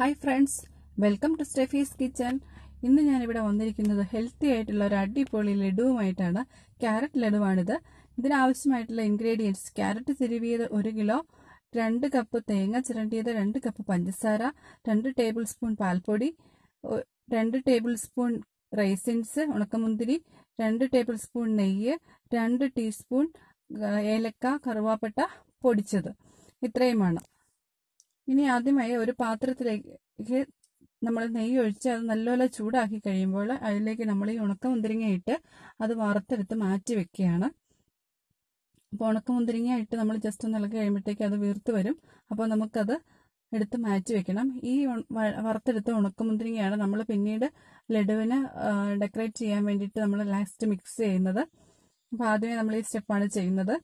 hi friends welcome to Steffy's kitchen ഇന്ന് ഞാനിവിടെ വന്നിരിക്കുന്നത് ഹെൽത്തി ആയിട്ടുള്ള ഒരു അടിപൊളി ലഡുവുമായിട്ടാണ് ക്യാരറ്റ് ലഡുവാണിത് ഇതിനാവശ്യമായിട്ടുള്ള ഇൻഗ്രീഡിയൻസ് ക്യാരറ്റ് തിരുവിയത് ഒരു കിലോ രണ്ട് കപ്പ് തേങ്ങ ചിരണ്ടിയത് രണ്ട് കപ്പ് പഞ്ചസാര രണ്ട് ടേബിൾ സ്പൂൺ പാൽപ്പൊടി രണ്ട് ടേബിൾ സ്പൂൺ റൈസിൻസ് ഉണക്കമുന്തിരി രണ്ട് ടേബിൾ സ്പൂൺ നെയ്യ് രണ്ട് ടീസ്പൂൺ ഏലക്ക കറുവാപ്പട്ട പൊടിച്ചത് ഇത്രയുമാണ് ഇനി ആദ്യമായി ഒരു പാത്രത്തിലേക്ക് നമ്മൾ നെയ്യ് ഒഴിച്ച് അത് നല്ലപോലെ ചൂടാക്കി കഴിയുമ്പോൾ അതിലേക്ക് നമ്മൾ ഈ ഉണക്കമുന്തിരിങ്ങ ഇട്ട് അത് വറുത്തെടുത്ത് മാറ്റി വെക്കുകയാണ് അപ്പോൾ ഉണക്കമുന്തിരിങ്ങ ഇട്ട് നമ്മൾ ജസ്റ്റ് ഒന്ന് ഇളകി കഴിയുമ്പോഴത്തേക്ക് അത് വീർത്ത് വരും അപ്പോൾ നമുക്കത് എടുത്ത് മാറ്റി വെക്കണം ഈ വറുത്തെടുത്ത ഉണക്കമുന്തിരിങ്ങയാണ് നമ്മൾ പിന്നീട് ലഡുവിന് ഡെക്കറേറ്റ് ചെയ്യാൻ വേണ്ടിയിട്ട് നമ്മൾ ലാസ്റ്റ് മിക്സ് ചെയ്യുന്നത് അപ്പോൾ ആദ്യമേ നമ്മൾ ഈ സ്റ്റെപ്പാണ് ചെയ്യുന്നത്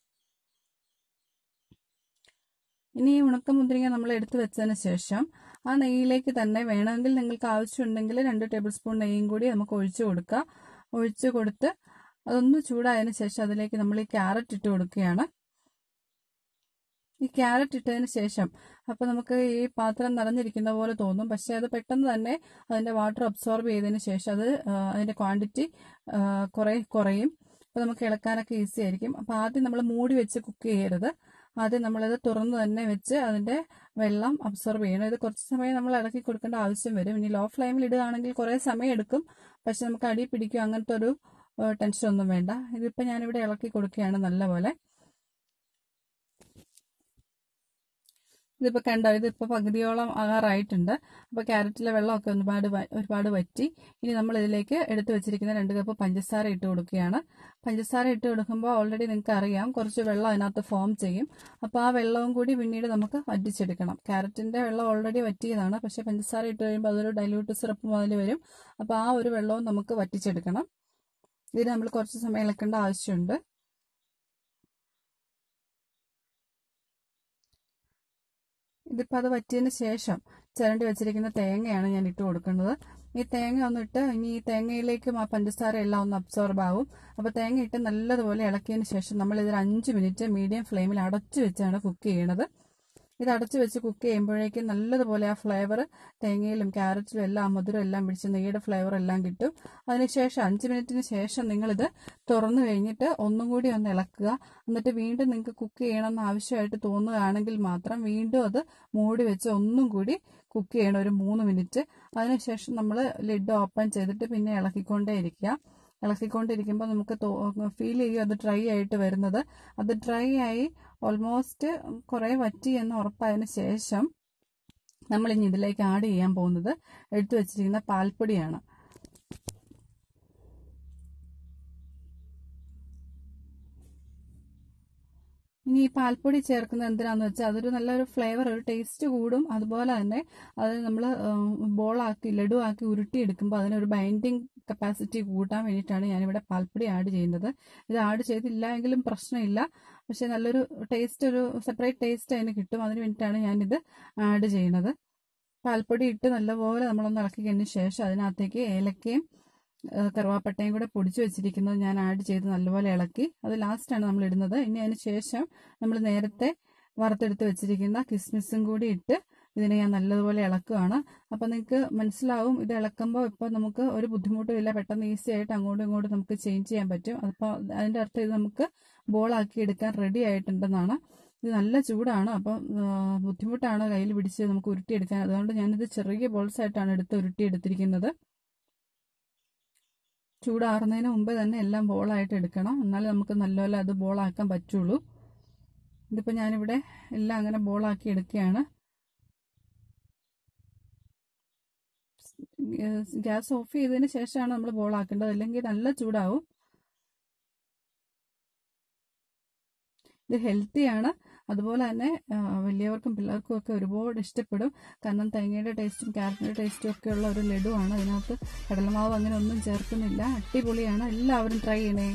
ഇനി ഈ ഉണക്ക മുന്തിരിങ്ങ നമ്മൾ എടുത്തു വെച്ചതിന് ശേഷം ആ നെയ്യിലേക്ക് തന്നെ വേണമെങ്കിൽ നിങ്ങൾക്ക് ആവശ്യമുണ്ടെങ്കിൽ രണ്ട് ടേബിൾ സ്പൂൺ നെയ്യും കൂടി നമുക്ക് ഒഴിച്ചു കൊടുക്കുക ഒഴിച്ചു കൊടുത്ത് അതൊന്ന് ചൂടായതിനു ശേഷം അതിലേക്ക് നമ്മൾ ഈ ക്യാരറ്റ് ഇട്ട് കൊടുക്കുകയാണ് ഈ ക്യാരറ്റ് ഇട്ടതിന് ശേഷം അപ്പൊ നമുക്ക് ഈ പാത്രം നിറഞ്ഞിരിക്കുന്ന പോലെ തോന്നും പക്ഷെ അത് പെട്ടെന്ന് തന്നെ അതിന്റെ വാട്ടർ അബ്സോർബ് ചെയ്തതിന് ശേഷം അത് അതിന്റെ ക്വാണ്ടിറ്റി കുറെ കുറയും അപ്പൊ നമുക്ക് ഇളക്കാനൊക്കെ ഈസി ആയിരിക്കും അപ്പൊ ആദ്യം നമ്മൾ മൂടി വെച്ച് കുക്ക് ചെയ്യരുത് ആദ്യം നമ്മളത് തുറന്ന് തന്നെ വെച്ച് അതിൻ്റെ വെള്ളം അബ്സോർബ് ചെയ്യണം ഇത് കുറച്ച് സമയം നമ്മൾ ഇളക്കി കൊടുക്കേണ്ട ആവശ്യം വരും ഇനി ലോ ഫ്ലെയിമിൽ ഇടുകയാണെങ്കിൽ കുറേ സമയം എടുക്കും പക്ഷെ നമുക്ക് അടി പിടിക്കും അങ്ങനത്തെ ഒരു ടെൻഷൻ ഒന്നും വേണ്ട ഇതിപ്പോൾ ഞാനിവിടെ ഇളക്കി കൊടുക്കുകയാണ് നല്ലപോലെ ഇതിപ്പോൾ കണ്ടോ ഇതിപ്പോൾ പകുതിയോളം ആകാറായിട്ടുണ്ട് അപ്പോൾ ക്യാരറ്റിലെ വെള്ളമൊക്കെ ഒരുപാട് ഒരുപാട് വറ്റി ഇനി നമ്മൾ ഇതിലേക്ക് എടുത്തു വെച്ചിരിക്കുന്ന രണ്ട് കപ്പ് പഞ്ചസാര ഇട്ട് കൊടുക്കുകയാണ് പഞ്ചസാര ഇട്ട് കൊടുക്കുമ്പോൾ ഓൾറെഡി നിങ്ങൾക്ക് അറിയാം കുറച്ച് വെള്ളം അതിനകത്ത് ഫോം ചെയ്യും അപ്പോൾ ആ വെള്ളവും കൂടി പിന്നീട് നമുക്ക് വറ്റിച്ചെടുക്കണം ക്യാരറ്റിൻ്റെ വെള്ളം ഓൾറെഡി വറ്റിയതാണ് പക്ഷേ പഞ്ചസാര ഇട്ട് കഴിയുമ്പോൾ അതൊരു ഡൈലൂട്ട് സിറപ്പ് മുതൽ വരും അപ്പോൾ ആ ഒരു വെള്ളവും നമുക്ക് വറ്റിച്ചെടുക്കണം ഇതിന് നമ്മൾ കുറച്ച് സമയം ഇളക്കേണ്ട ആവശ്യമുണ്ട് ഇതിപ്പോൾ അത് വറ്റിയതിന് ശേഷം ചിരണ്ടി വെച്ചിരിക്കുന്ന തേങ്ങയാണ് ഞാൻ ഇട്ട് കൊടുക്കുന്നത് ഈ തേങ്ങ ഒന്നിട്ട് ഇനി ഈ തേങ്ങയിലേക്കും ആ പഞ്ചസാര എല്ലാം ഒന്ന് അബ്സോർബ് ആവും അപ്പോൾ തേങ്ങ ഇട്ട് നല്ലതുപോലെ ഇളക്കിയതിന് ശേഷം നമ്മൾ ഇതൊരു അഞ്ച് മിനിറ്റ് മീഡിയം ഫ്ലെയിമിൽ അടച്ചു വെച്ചാണ് കുക്ക് ചെയ്യണത് ഇത് അടച്ചു വെച്ച് കുക്ക് ചെയ്യുമ്പോഴേക്കും നല്ലതുപോലെ ആ ഫ്ലേവർ തേങ്ങയിലും ക്യാരറ്റിലും എല്ലാം മധുരം എല്ലാം പിടിച്ച് നെയ്യുടെ ഫ്ലേവർ എല്ലാം കിട്ടും അതിനുശേഷം അഞ്ച് മിനിറ്റിന് ശേഷം നിങ്ങളിത് തുറന്നു കഴിഞ്ഞിട്ട് ഒന്നും കൂടി ഒന്ന് ഇളക്കുക എന്നിട്ട് വീണ്ടും നിങ്ങൾക്ക് കുക്ക് ചെയ്യണമെന്ന് ആവശ്യമായിട്ട് തോന്നുകയാണെങ്കിൽ മാത്രം വീണ്ടും അത് മൂടി വെച്ച് ഒന്നും കൂടി കുക്ക് ചെയ്യണം ഒരു മൂന്ന് മിനിറ്റ് അതിനുശേഷം നമ്മൾ ലിഡ് ഓപ്പൺ ചെയ്തിട്ട് പിന്നെ ഇളക്കിക്കൊണ്ടേ ഇരിക്കുക ഇളക്കിക്കൊണ്ടിരിക്കുമ്പോൾ നമുക്ക് ഫീൽ ചെയ്യും അത് ഡ്രൈ ആയിട്ട് വരുന്നത് അത് ഡ്രൈ ആയി ഓൾമോസ്റ്റ് കുറേ വറ്റി എന്ന് ഉറപ്പായതിന് ശേഷം നമ്മൾ ഇനി ഇതിലേക്ക് ആഡ് ചെയ്യാൻ പോകുന്നത് എടുത്തു വച്ചിരിക്കുന്ന പാൽപ്പൊടിയാണ് ഇനി ഈ പാൽപ്പൊടി ചേർക്കുന്നത് എന്തിനാന്ന് വെച്ചാൽ അതൊരു നല്ലൊരു ഫ്ലേവർ ഒരു ടേസ്റ്റ് കൂടും അതുപോലെ തന്നെ അത് നമ്മൾ ബോളാക്കി ലഡു ആക്കി ഉരുട്ടിയെടുക്കുമ്പോൾ അതിനൊരു ബൈൻഡിങ് കപ്പാസിറ്റി കൂട്ടാൻ വേണ്ടിയിട്ടാണ് ഞാനിവിടെ പാൽപ്പൊടി ആഡ് ചെയ്യുന്നത് ഇത് ആഡ് ചെയ്തില്ല എങ്കിലും പ്രശ്നമില്ല പക്ഷേ നല്ലൊരു ടേസ്റ്റ് ഒരു സെപ്പറേറ്റ് ടേസ്റ്റ് അതിന് കിട്ടും അതിന് വേണ്ടിയിട്ടാണ് ഞാനിത് ആഡ് ചെയ്യുന്നത് പാൽപ്പൊടി ഇട്ട് നല്ലപോലെ നമ്മളൊന്ന് ഇളക്കി കഴിഞ്ഞ ശേഷം അതിനകത്തേക്ക് ഏലക്കയും കറുവാപ്പട്ടയും കൂടെ പൊടിച്ചു വെച്ചിരിക്കുന്നത് ഞാൻ ആഡ് ചെയ്ത് നല്ലപോലെ ഇളക്കി അത് ലാസ്റ്റാണ് നമ്മൾ ഇടുന്നത് ഇനി അതിന് ശേഷം നമ്മൾ നേരത്തെ വറുത്തെടുത്ത് വെച്ചിരിക്കുന്ന കിസ്മിസും കൂടി ഇട്ട് ഇതിനെ ഞാൻ നല്ലതുപോലെ ഇളക്കുകയാണ് അപ്പം നിങ്ങൾക്ക് മനസ്സിലാവും ഇത് ഇളക്കുമ്പോൾ ഇപ്പോൾ നമുക്ക് ഒരു ബുദ്ധിമുട്ടും ഇല്ല പെട്ടെന്ന് ഈസി ആയിട്ട് അങ്ങോട്ടും ഇങ്ങോട്ടും നമുക്ക് ചേഞ്ച് ചെയ്യാൻ പറ്റും അപ്പോൾ അതിൻ്റെ അർത്ഥം ഇത് നമുക്ക് ബോളാക്കി എടുക്കാൻ റെഡി ആയിട്ടുണ്ടെന്നാണ് ഇത് നല്ല ചൂടാണ് അപ്പം ബുദ്ധിമുട്ടാണ് കയ്യിൽ പിടിച്ച് നമുക്ക് ഉരുട്ടിയെടുക്കാൻ അതുകൊണ്ട് ഞാനിത് ചെറിയ ബോൾസ് ആയിട്ടാണ് എടുത്ത് ഉരുട്ടിയെടുത്തിരിക്കുന്നത് ചൂടാറുന്നതിന് മുമ്പ് തന്നെ എല്ലാം ബോളായിട്ട് എടുക്കണം എന്നാലേ നമുക്ക് നല്ലപോലെ അത് ബോളാക്കാൻ പറ്റുള്ളൂ ഇതിപ്പോൾ ഞാനിവിടെ എല്ലാം അങ്ങനെ ബോളാക്കി എടുക്കുകയാണ് ഗ്യാസ് ഓഫ് ചെയ്തതിന് ശേഷമാണ് നമ്മൾ ആക്കേണ്ടത് അല്ലെങ്കിൽ നല്ല ചൂടാവും ഇത് ഹെൽത്തിയാണ് അതുപോലെ തന്നെ വലിയവർക്കും പിള്ളേർക്കും ഒക്കെ ഒരുപാട് ഇഷ്ടപ്പെടും കാരണം തേങ്ങയുടെ ടേസ്റ്റും ക്യാരറ്റിൻ്റെ ടേസ്റ്റും ഒക്കെ ഉള്ള ഒരു ആണ് അതിനകത്ത് കടലമാവ് അങ്ങനെ ഒന്നും ചേർക്കുന്നില്ല അടിപൊളിയാണ് എല്ലാവരും ട്രൈ ചെയ്യണേ